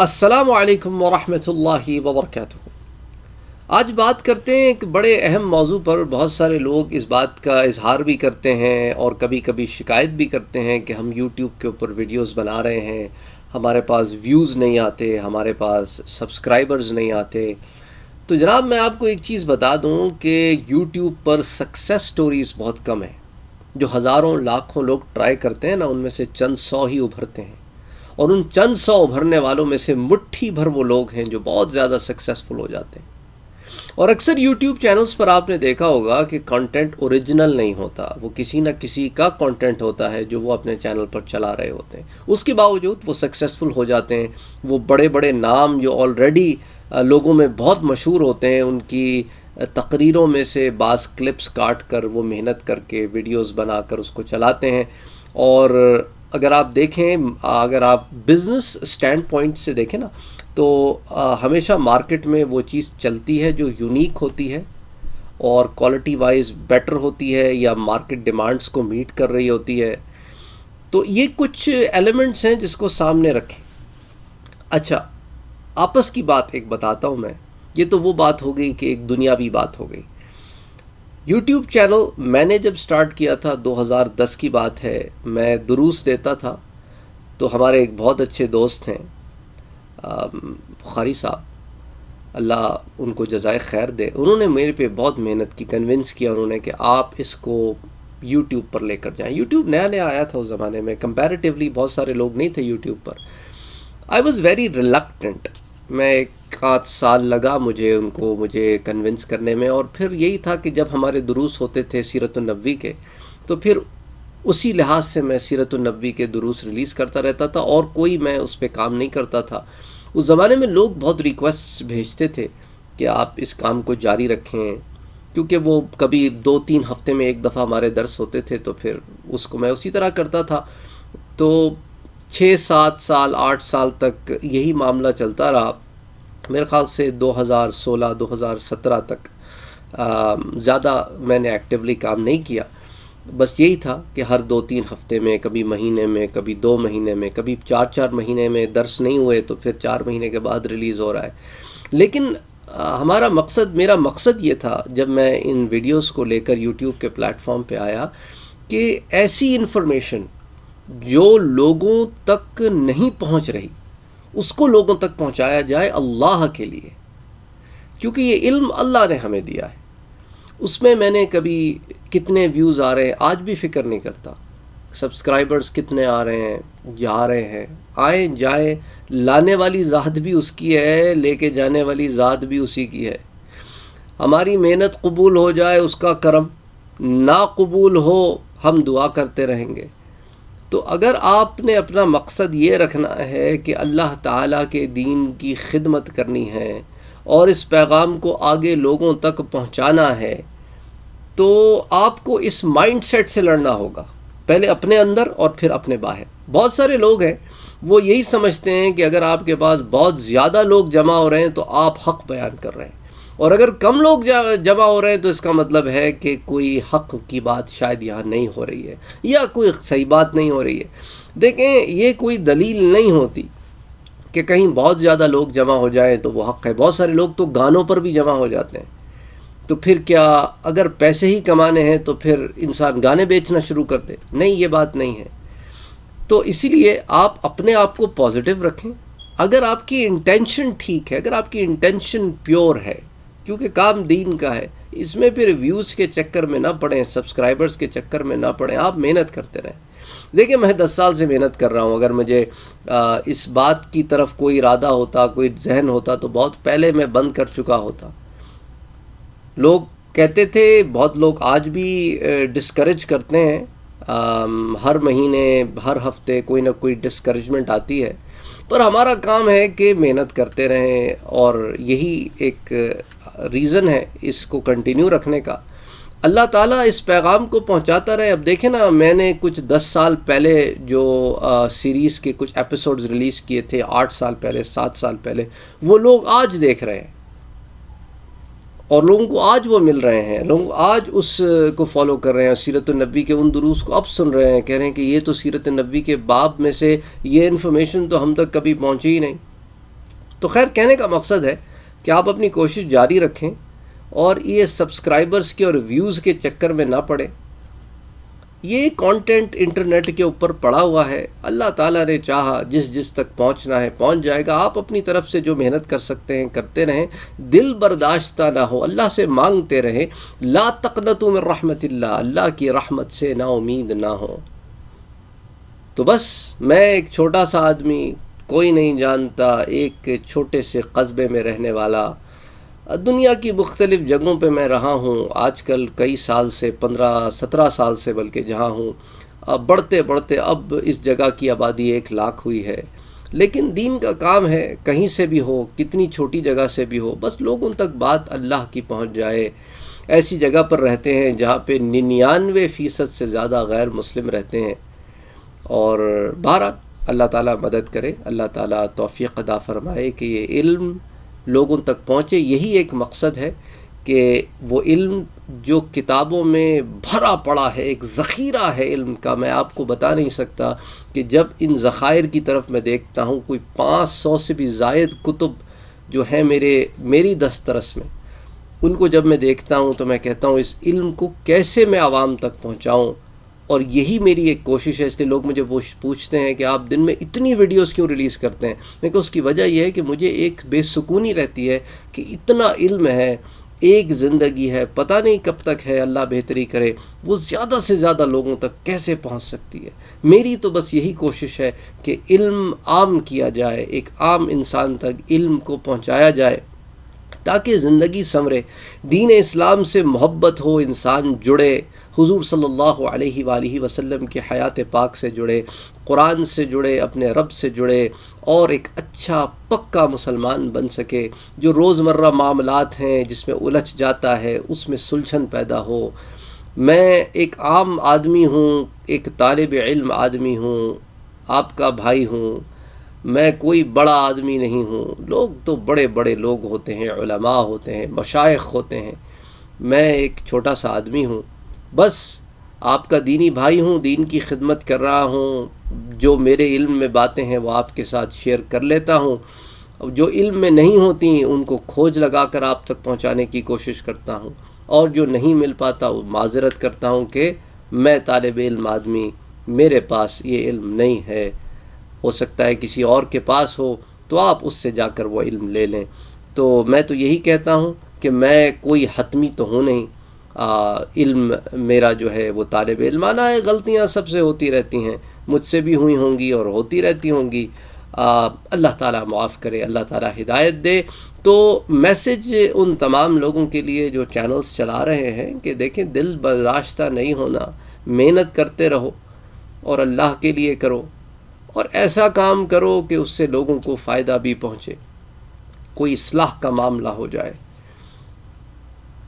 असलकम वरहि वबरक आज बात करते हैं एक बड़े अहम मौजू पर बहुत सारे लोग इस बात का इजहार भी करते हैं और कभी कभी शिकायत भी करते हैं कि हम यूट्यूब के ऊपर वीडियोज़ बना रहे हैं हमारे पास व्यूज़ नहीं आते हमारे पास सब्सक्राइबर्स नहीं आते तो जनाब मैं आपको एक चीज़ बता दूँ कि यूट्यूब पर सक्सेस स्टोरीज़ बहुत कम है जो हज़ारों लाखों लोग ट्राई करते हैं ना उनमें से चंद सौ ही उभरते हैं और उन चंद सौ उभरने वालों में से मुट्ठी भर वो लोग हैं जो बहुत ज़्यादा सक्सेसफुल हो जाते हैं और अक्सर यूट्यूब चैनल्स पर आपने देखा होगा कि कंटेंट ओरिजिनल नहीं होता वो किसी ना किसी का कंटेंट होता है जो वो अपने चैनल पर चला रहे होते हैं उसके बावजूद वो सक्सेसफुल हो जाते हैं वो बड़े बड़े नाम जो ऑलरेडी लोगों में बहुत मशहूर होते हैं उनकी तकरीरों में से बास क्लिप्स काट कर वो मेहनत करके वीडियोस बनाकर उसको चलाते हैं और अगर आप देखें अगर आप बिज़नेस स्टैंड पॉइंट से देखें ना तो आ, हमेशा मार्केट में वो चीज़ चलती है जो यूनिक होती है और क्वालिटी वाइज बेटर होती है या मार्केट डिमांड्स को मीट कर रही होती है तो ये कुछ एलिमेंट्स हैं जिसको सामने रखें अच्छा आपस की बात एक बताता हूँ मैं ये तो वो बात हो गई कि एक दुनियावी बात हो गई यूट्यूब चैनल मैंने जब स्टार्ट किया था 2010 की बात है मैं दुरूस देता था तो हमारे एक बहुत अच्छे दोस्त हैं बुखारी साहब अल्लाह उनको जजाय खैर दे उन्होंने मेरे पे बहुत मेहनत की कन्विंस किया उन्होंने कि आप इसको यूट्यूब पर लेकर जाएं यूट्यूब नया नया आया था उस ज़माने में कंपैरेटिवली बहुत सारे लोग नहीं थे यूट्यूब पर आई वॉज़ वेरी रिलकटेंट मैं एक आध साल लगा मुझे उनको मुझे कन्विंस करने में और फिर यही था कि जब हमारे दुरूस होते थे सीरतुलनबी के तो फिर उसी लिहाज से मैं सीरतुलनबी के दुरूस रिलीज़ करता रहता था और कोई मैं उस पर काम नहीं करता था उस ज़माने में लोग बहुत रिक्वेस्ट भेजते थे कि आप इस काम को जारी रखें क्योंकि वो कभी दो तीन हफ्ते में एक दफ़ा हमारे दर्स होते थे तो फिर उसको मैं उसी तरह करता था तो छः सात साल आठ साल तक यही मामला चलता रहा मेरे ख्याल से 2016-2017 तक ज़्यादा मैंने एक्टिवली काम नहीं किया बस यही था कि हर दो तीन हफ्ते में कभी महीने में कभी दो महीने में कभी चार चार महीने में दर्श नहीं हुए तो फिर चार महीने के बाद रिलीज़ हो रहा है लेकिन आ, हमारा मकसद मेरा मकसद ये था जब मैं इन वीडियोस को लेकर यूट्यूब के प्लेटफॉर्म पे आया कि ऐसी इन्फॉर्मेशन जो लोगों तक नहीं पहुंच रही उसको लोगों तक पहुंचाया जाए अल्लाह के लिए क्योंकि ये इल्म अल्लाह ने हमें दिया है उसमें मैंने कभी कितने व्यूज़ आ रहे हैं आज भी फिक्र नहीं करता सब्सक्राइबर्स कितने आ रहे हैं जा रहे हैं आए जाए लाने वाली ज़ात भी उसकी है लेके जाने वाली ज़ात भी उसी की है हमारी मेहनत कबूल हो जाए उसका करम ना कबूल हो हम दुआ करते रहेंगे तो अगर आपने अपना मकसद ये रखना है कि अल्लाह ताला के दीन की खिदमत करनी है और इस पैगाम को आगे लोगों तक पहुंचाना है तो आपको इस माइंडसेट से लड़ना होगा पहले अपने अंदर और फिर अपने बाहर बहुत सारे लोग हैं वो यही समझते हैं कि अगर आपके पास बहुत ज़्यादा लोग जमा हो रहे हैं तो आप हक बयान कर रहे हैं और अगर कम लोग जमा हो रहे हैं तो इसका मतलब है कि कोई हक़ की बात शायद यहाँ नहीं हो रही है या कोई सही बात नहीं हो रही है देखें ये कोई दलील नहीं होती कि कहीं बहुत ज़्यादा लोग जमा हो जाएं तो वो हक़ है बहुत सारे लोग तो गानों पर भी जमा हो जाते हैं तो फिर क्या अगर पैसे ही कमाने हैं तो फिर इंसान गाने बेचना शुरू कर दे नहीं ये बात नहीं है तो इसीलिए आप अपने आप को पॉजिटिव रखें अगर आपकी इंटेंशन ठीक है अगर आपकी इंटेंशन प्योर है क्योंकि काम दीन का है इसमें फिर व्यूज़ के चक्कर में ना पड़ें सब्सक्राइबर्स के चक्कर में ना पड़ें आप मेहनत करते रहें देखिए मैं दस साल से मेहनत कर रहा हूँ अगर मुझे आ, इस बात की तरफ कोई इरादा होता कोई जहन होता तो बहुत पहले मैं बंद कर चुका होता लोग कहते थे बहुत लोग आज भी डिस्करेज करते हैं आ, हर महीने हर हफ्ते कोई ना कोई डिस्करेजमेंट आती है पर हमारा काम है कि मेहनत करते रहें और यही एक रीज़न है इसको कंटिन्यू रखने का अल्लाह ताला इस पैगाम को पहुंचाता रहे अब देखें ना मैंने कुछ दस साल पहले जो सीरीज़ के कुछ एपिसोड्स रिलीज़ किए थे आठ साल पहले सात साल पहले वो लोग आज देख रहे हैं और लोगों को आज वो मिल रहे हैं लोग आज उस को फॉलो कर रहे हैं सीरत नबी के उन दुरूस को अब सुन रहे हैं कह रहे हैं कि ये तो सीरत नबी के बाब में से ये इन्फॉर्मेशन तो हम तक कभी पहुँची ही नहीं तो खैर कहने का मकसद है कि आप अपनी कोशिश जारी रखें और ये सब्सक्राइबर्स के और व्यूज़ के चक्कर में ना पड़े ये कंटेंट इंटरनेट के ऊपर पड़ा हुआ है अल्लाह ताला ने चाहा जिस जिस तक पहुंचना है पहुंच जाएगा आप अपनी तरफ से जो मेहनत कर सकते हैं करते रहें दिल बर्दाश्त ना हो अल्लाह से मांगते रहें ला तकनतु में रहमत अल्लाह की रहमत से ना उम्मीद ना हो तो बस मैं एक छोटा सा आदमी कोई नहीं जानता एक छोटे से कस्बे में रहने वाला दुनिया की मुख्तलिफ़ जगहों पे मैं रहा हूँ आजकल कई साल से पंद्रह सत्रह साल से बल्कि जहाँ हूँ अब बढ़ते बढ़ते अब इस जगह की आबादी एक लाख हुई है लेकिन दीन का काम है कहीं से भी हो कितनी छोटी जगह से भी हो बस लोगों तक बात अल्लाह की पहुँच जाए ऐसी जगह पर रहते हैं जहाँ पे निन्यानवे फ़ीसद से ज़्यादा गैर मुस्लिम रहते हैं और बारह अल्लाह ताला मदद करे अल्लाह ताला तोफ़ी अदा फ़रमाए कि ये इल्म लोगों तक पहुँचे यही एक मकसद है कि वो इल्म जो किताबों में भरा पड़ा है एक ज़ख़ीरा है इल्म का मैं आपको बता नहीं सकता कि जब इन ज़ख़ायर की तरफ मैं देखता हूँ कोई पाँच सौ से भी जायद कुतुब जो है मेरे मेरी दस्तरस में उनको जब मैं देखता हूँ तो मैं कहता हूँ इस इल्म को कैसे मैं आवाम तक पहुँचाऊँ और यही मेरी एक कोशिश है इसलिए लोग मुझे पूछते हैं कि आप दिन में इतनी वीडियोस क्यों रिलीज़ करते हैं को उसकी वजह यह है कि मुझे एक बेसुकूनी रहती है कि इतना इल्म है एक ज़िंदगी है पता नहीं कब तक है अल्लाह बेहतरी करे वो ज़्यादा से ज़्यादा लोगों तक कैसे पहुंच सकती है मेरी तो बस यही कोशिश है कि इल्म आम किया जाए एक आम इंसान तक इल्म को पहुंचाया जाए ताकि ज़िंदगी संवरे दीन इस्लाम से मोहब्बत हो इंसान जुड़े हुजूर सल्लल्लाहु अलैहि वालैहि वसल्लम के हयात पाक से जुड़े कुरान से जुड़े अपने रब से जुड़े और एक अच्छा पक्का मुसलमान बन सके जो रोज़मर्रा मामलात हैं जिसमें उलझ जाता है उसमें सुलझन पैदा हो मैं एक आम आदमी हूँ एक तालब इल्म आदमी हूँ आपका भाई हूँ मैं कोई बड़ा आदमी नहीं हूँ लोग तो बड़े बड़े लोग होते हैं होते हैं मशाइ होते हैं मैं एक छोटा सा आदमी हूँ बस आपका दीनी भाई हूँ दीन की खिदमत कर रहा हूँ जो मेरे इल्म में बातें हैं वो आपके साथ शेयर कर लेता हूँ जो इल्म में नहीं होती उनको खोज लगा कर आप तक पहुँचाने की कोशिश करता हूँ और जो नहीं मिल पाता वो माजरत करता हूँ कि मैं तालब इल्म आदमी मेरे पास ये इल्म नहीं है हो सकता है किसी और के पास हो तो आप उससे जाकर वो इल्म ले लें तो मैं तो यही कहता हूँ कि मैं कोई हतमी तो हूँ नहीं आ, इल्म मेरा जो है वो तालब इलमाना है गलतियाँ सबसे होती रहती हैं मुझसे भी हुई होंगी और होती रहती होंगी अल्लाह ताला माफ़ करे अल्लाह ताला हिदायत दे तो मैसेज उन तमाम लोगों के लिए जो चैनल्स चला रहे हैं कि देखें दिल बर्दाश्ता नहीं होना मेहनत करते रहो और अल्लाह के लिए करो और ऐसा काम करो कि उससे लोगों को फ़ायदा भी पहुँचे कोई इसलाह का मामला हो जाए